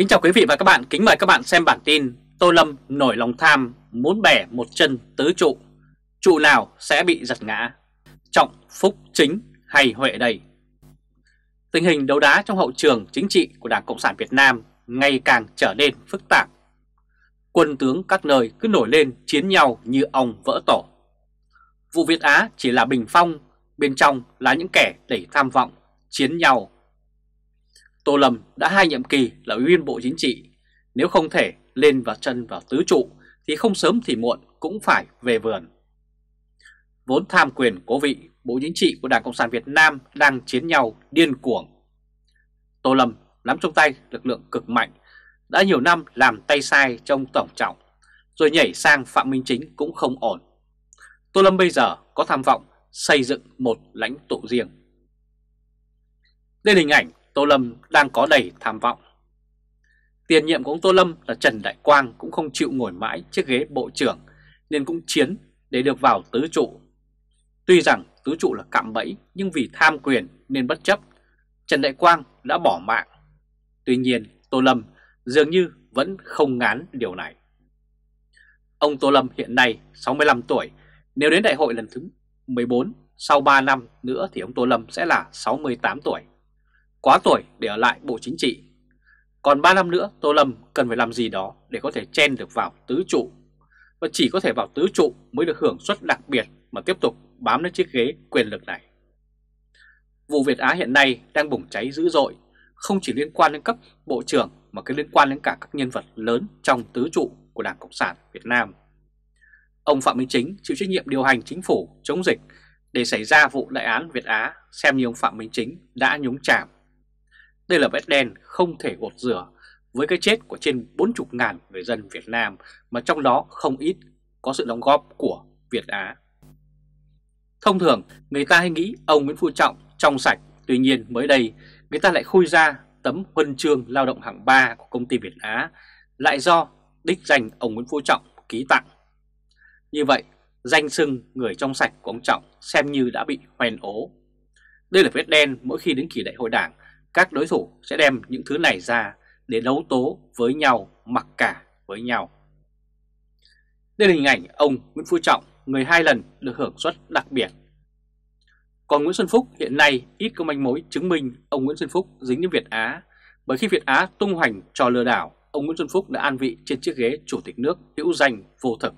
Kính chào quý vị và các bạn, kính mời các bạn xem bản tin Tô Lâm nổi lòng tham, muốn bẻ một chân tứ trụ Trụ nào sẽ bị giật ngã? Trọng Phúc Chính hay Huệ đây? Tình hình đấu đá trong hậu trường chính trị của Đảng Cộng sản Việt Nam ngày càng trở nên phức tạp Quân tướng các nơi cứ nổi lên chiến nhau như ong vỡ tổ Vụ Việt Á chỉ là bình phong, bên trong là những kẻ đẩy tham vọng, chiến nhau Tô Lâm đã hai nhiệm kỳ là Ủy viên Bộ Chính trị, nếu không thể lên và chân vào tứ trụ thì không sớm thì muộn cũng phải về vườn. Vốn tham quyền cố vị, Bộ Chính trị của Đảng Cộng sản Việt Nam đang chiến nhau điên cuồng. Tô Lâm nắm trong tay lực lượng cực mạnh, đã nhiều năm làm tay sai trong Tổng trọng, rồi nhảy sang Phạm Minh Chính cũng không ổn. Tô Lâm bây giờ có tham vọng xây dựng một lãnh tụ riêng. Đây là hình ảnh Tô Lâm đang có đầy tham vọng. Tiền nhiệm của ông Tô Lâm là Trần Đại Quang cũng không chịu ngồi mãi chiếc ghế bộ trưởng nên cũng chiến để được vào tứ trụ. Tuy rằng tứ trụ là cạm bẫy nhưng vì tham quyền nên bất chấp, Trần Đại Quang đã bỏ mạng. Tuy nhiên Tô Lâm dường như vẫn không ngán điều này. Ông Tô Lâm hiện nay 65 tuổi, nếu đến đại hội lần thứ 14 sau 3 năm nữa thì ông Tô Lâm sẽ là 68 tuổi quá tuổi để ở lại Bộ Chính trị. Còn 3 năm nữa Tô Lâm cần phải làm gì đó để có thể chen được vào tứ trụ. Và chỉ có thể vào tứ trụ mới được hưởng suất đặc biệt mà tiếp tục bám lên chiếc ghế quyền lực này. Vụ Việt Á hiện nay đang bùng cháy dữ dội, không chỉ liên quan đến cấp bộ trưởng mà cái liên quan đến cả các nhân vật lớn trong tứ trụ của Đảng Cộng sản Việt Nam. Ông Phạm Minh Chính chịu trách nhiệm điều hành chính phủ chống dịch để xảy ra vụ đại án Việt Á xem như ông Phạm Minh Chính đã nhúng chạm đây là vết đen không thể gột rửa với cái chết của trên 40 ngàn người dân Việt Nam mà trong đó không ít có sự đóng góp của Việt Á. Thông thường người ta hay nghĩ ông Nguyễn Phú Trọng trong sạch, tuy nhiên mới đây người ta lại khui ra tấm huân chương lao động hạng 3 của công ty Việt Á lại do đích danh ông Nguyễn Phú Trọng ký tặng. Như vậy, danh sưng người trong sạch của ông Trọng xem như đã bị hoen ố. Đây là vết đen mỗi khi đến kỳ đại hội đảng các đối thủ sẽ đem những thứ này ra để đấu tố với nhau, mặc cả với nhau. Đây là hình ảnh ông Nguyễn Phú Trọng, người hai lần được hưởng suất đặc biệt. Còn Nguyễn Xuân Phúc hiện nay ít có manh mối chứng minh ông Nguyễn Xuân Phúc dính đến Việt Á, bởi khi Việt Á tung hoành trò lừa đảo, ông Nguyễn Xuân Phúc đã an vị trên chiếc ghế chủ tịch nước hữu danh vô thực.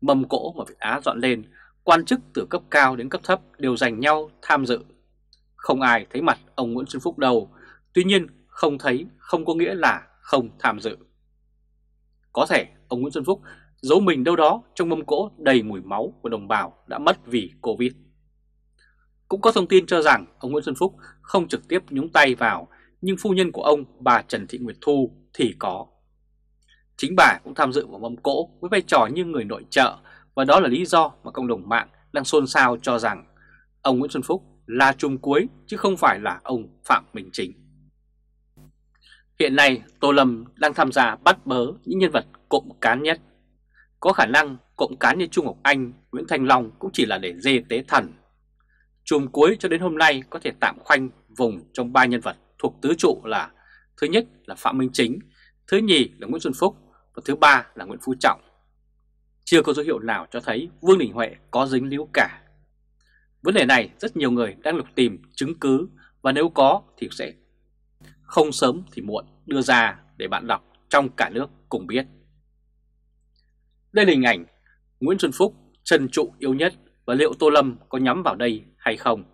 Mầm cỗ mà Việt Á dọn lên, quan chức từ cấp cao đến cấp thấp đều dành nhau tham dự không ai thấy mặt ông Nguyễn Xuân Phúc đâu, tuy nhiên không thấy không có nghĩa là không tham dự. Có thể ông Nguyễn Xuân Phúc giấu mình đâu đó trong mâm cỗ đầy mùi máu của đồng bào đã mất vì Covid. Cũng có thông tin cho rằng ông Nguyễn Xuân Phúc không trực tiếp nhúng tay vào, nhưng phu nhân của ông bà Trần Thị Nguyệt Thu thì có. Chính bà cũng tham dự vào mâm cỗ với vai trò như người nội trợ và đó là lý do mà cộng đồng mạng đang xôn xao cho rằng ông Nguyễn Xuân Phúc là trùm cuối chứ không phải là ông Phạm Minh Chính. Hiện nay Tô Lâm đang tham gia bắt bớ những nhân vật cộng cán nhất. Có khả năng cộng cán như Trung Ngọc Anh, Nguyễn Thanh Long cũng chỉ là để dê tế thần. Trùm cuối cho đến hôm nay có thể tạm khoanh vùng trong ba nhân vật thuộc tứ trụ là Thứ nhất là Phạm Minh Chính, thứ nhì là Nguyễn Xuân Phúc và thứ ba là Nguyễn Phú Trọng. Chưa có dấu hiệu nào cho thấy Vương Đình Huệ có dính líu cả Vấn đề này rất nhiều người đang lục tìm chứng cứ và nếu có thì sẽ không sớm thì muộn đưa ra để bạn đọc trong cả nước cùng biết. Đây là hình ảnh Nguyễn Xuân Phúc trần trụ yếu nhất và liệu Tô Lâm có nhắm vào đây hay không.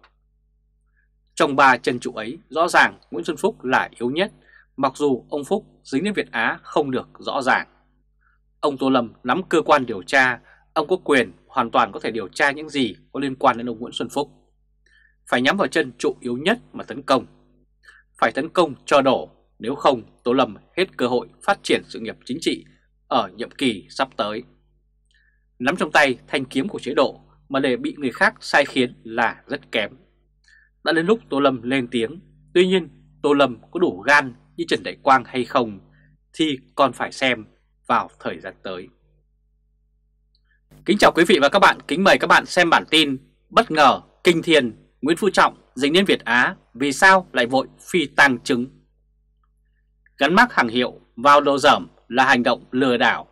Trong ba trần trụ ấy, rõ ràng Nguyễn Xuân Phúc là yếu nhất, mặc dù ông Phúc dính đến Việt Á không được rõ ràng. Ông Tô Lâm nắm cơ quan điều tra, ông có quyền hoàn toàn có thể điều tra những gì có liên quan đến ông Nguyễn Xuân Phúc. Phải nhắm vào chân trụ yếu nhất mà tấn công. Phải tấn công cho đổ, nếu không Tô Lâm hết cơ hội phát triển sự nghiệp chính trị ở nhiệm kỳ sắp tới. Nắm trong tay thanh kiếm của chế độ mà để bị người khác sai khiến là rất kém. Đã đến lúc Tô Lâm lên tiếng, tuy nhiên Tô Lâm có đủ gan như Trần Đại Quang hay không thì còn phải xem vào thời gian tới. Kính chào quý vị và các bạn, kính mời các bạn xem bản tin Bất ngờ, kinh thiền, Nguyễn Phú Trọng dính đến Việt Á vì sao lại vội phi tăng chứng Gắn mác hàng hiệu vào đồ dởm là hành động lừa đảo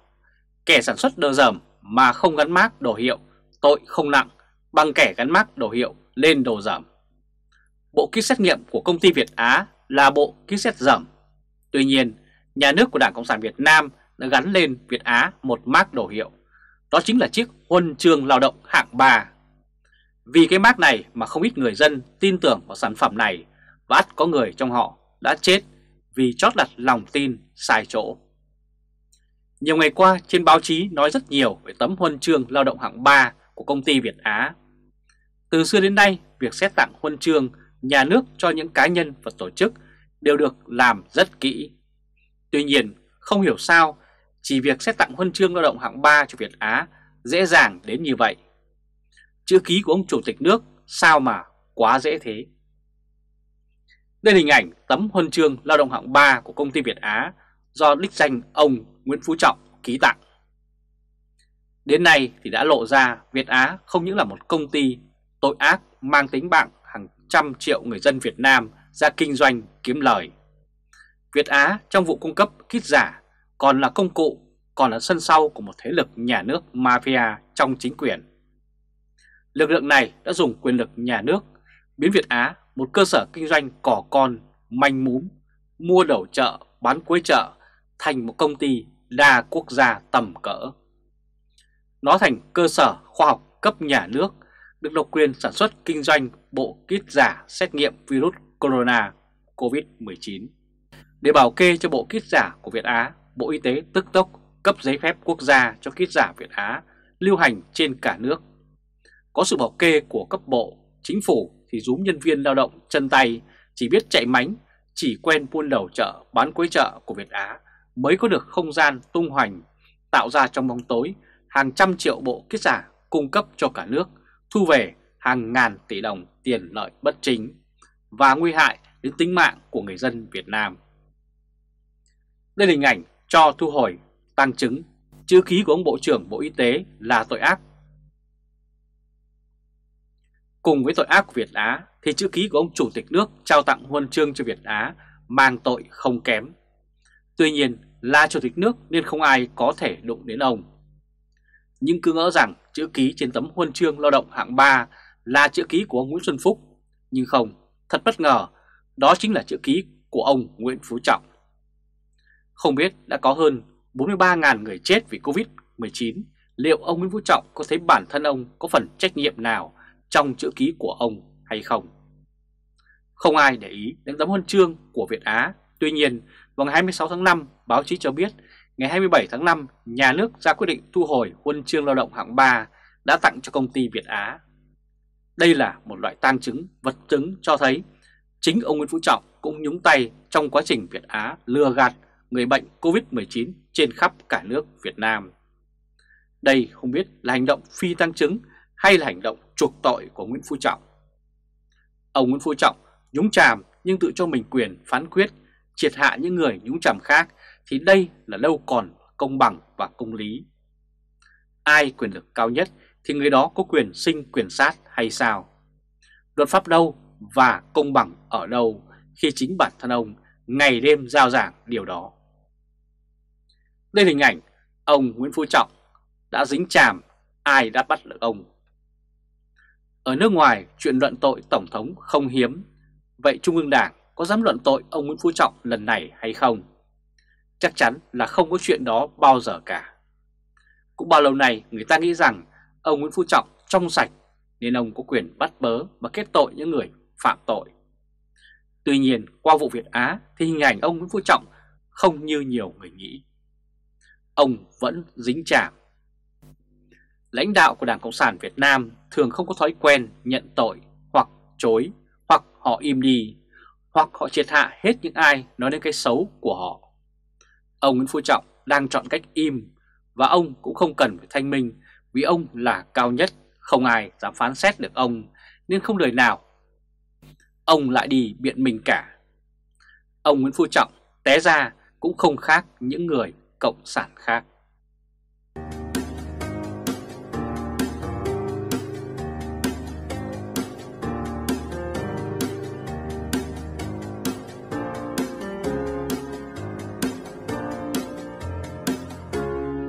Kẻ sản xuất đồ dởm mà không gắn mác đồ hiệu tội không nặng bằng kẻ gắn mác đồ hiệu lên đồ dởm Bộ kit xét nghiệm của công ty Việt Á là bộ kit xét dởm Tuy nhiên, nhà nước của Đảng Cộng sản Việt Nam đã gắn lên Việt Á một mác đồ hiệu đó chính là chiếc huân chương lao động hạng 3. Vì cái mác này mà không ít người dân tin tưởng vào sản phẩm này và có người trong họ đã chết vì chót đặt lòng tin sai chỗ. Nhiều ngày qua trên báo chí nói rất nhiều về tấm huân chương lao động hạng 3 của công ty Việt Á. Từ xưa đến nay, việc xét tặng huân chương nhà nước cho những cá nhân và tổ chức đều được làm rất kỹ. Tuy nhiên, không hiểu sao chỉ việc xét tặng huân chương lao động hạng 3 cho Việt Á dễ dàng đến như vậy. Chữ ký của ông Chủ tịch nước sao mà quá dễ thế. Đây là hình ảnh tấm huân chương lao động hạng 3 của công ty Việt Á do đích danh ông Nguyễn Phú Trọng ký tặng. Đến nay thì đã lộ ra Việt Á không những là một công ty tội ác mang tính bạn hàng trăm triệu người dân Việt Nam ra kinh doanh kiếm lời. Việt Á trong vụ cung cấp kit giả còn là công cụ, còn là sân sau của một thế lực nhà nước mafia trong chính quyền. Lực lượng này đã dùng quyền lực nhà nước biến Việt Á một cơ sở kinh doanh cỏ con, manh múm, mua đầu chợ, bán cuối chợ thành một công ty đa quốc gia tầm cỡ. Nó thành cơ sở khoa học cấp nhà nước được độc quyền sản xuất kinh doanh bộ kit giả xét nghiệm virus corona COVID-19 để bảo kê cho bộ kit giả của Việt Á Bộ Y tế tức tốc cấp giấy phép quốc gia cho kit giả Việt Á lưu hành trên cả nước. Có sự bảo kê của cấp bộ, chính phủ thì rúm nhân viên lao động chân tay, chỉ biết chạy mánh, chỉ quen buôn đầu chợ, bán cuối chợ của Việt Á mới có được không gian tung hoành, tạo ra trong bóng tối hàng trăm triệu bộ kit giả cung cấp cho cả nước, thu về hàng ngàn tỷ đồng tiền lợi bất chính và nguy hại đến tính mạng của người dân Việt Nam. Đây là hình ảnh cho thu hồi tăng chứng, chữ ký của ông Bộ trưởng Bộ Y tế là tội ác. Cùng với tội ác của Việt Á thì chữ ký của ông Chủ tịch nước trao tặng huân chương cho Việt Á mang tội không kém. Tuy nhiên là Chủ tịch nước nên không ai có thể đụng đến ông. Nhưng cứ ngỡ rằng chữ ký trên tấm huân chương lao động hạng 3 là chữ ký của ông Nguyễn Xuân Phúc. Nhưng không, thật bất ngờ, đó chính là chữ ký của ông Nguyễn Phú Trọng. Không biết đã có hơn 43.000 người chết vì Covid-19, liệu ông Nguyễn Phú Trọng có thấy bản thân ông có phần trách nhiệm nào trong chữ ký của ông hay không? Không ai để ý đến tấm huân chương của Việt Á. Tuy nhiên, vào ngày 26 tháng 5, báo chí cho biết ngày 27 tháng 5, nhà nước ra quyết định thu hồi huân chương lao động hạng 3 đã tặng cho công ty Việt Á. Đây là một loại tang chứng, vật chứng cho thấy chính ông Nguyễn Phú Trọng cũng nhúng tay trong quá trình Việt Á lừa gạt người bệnh COVID-19 trên khắp cả nước Việt Nam. Đây không biết là hành động phi tăng chứng hay là hành động chuộc tội của Nguyễn Phú Trọng. Ông Nguyễn Phú Trọng nhúng chàm nhưng tự cho mình quyền phán quyết, triệt hạ những người nhúng chàm khác thì đây là đâu còn công bằng và công lý. Ai quyền lực cao nhất thì người đó có quyền sinh quyền sát hay sao? Luật pháp đâu và công bằng ở đâu khi chính bản thân ông ngày đêm giao giảng điều đó? Đây hình ảnh ông Nguyễn Phú Trọng đã dính chàm ai đã bắt được ông. Ở nước ngoài, chuyện luận tội Tổng thống không hiếm. Vậy Trung ương Đảng có dám luận tội ông Nguyễn Phú Trọng lần này hay không? Chắc chắn là không có chuyện đó bao giờ cả. Cũng bao lâu nay người ta nghĩ rằng ông Nguyễn Phú Trọng trong sạch nên ông có quyền bắt bớ và kết tội những người phạm tội. Tuy nhiên, qua vụ Việt Á thì hình ảnh ông Nguyễn Phú Trọng không như nhiều người nghĩ ông vẫn dính chạm. Lãnh đạo của Đảng Cộng sản Việt Nam thường không có thói quen nhận tội hoặc chối hoặc họ im đi hoặc họ triệt hạ hết những ai nói đến cái xấu của họ. Ông Nguyễn Phú Trọng đang chọn cách im và ông cũng không cần phải thanh minh vì ông là cao nhất, không ai dám phán xét được ông nên không đời nào. Ông lại đi biện mình cả. Ông Nguyễn Phú Trọng té ra cũng không khác những người Cộng sản khác.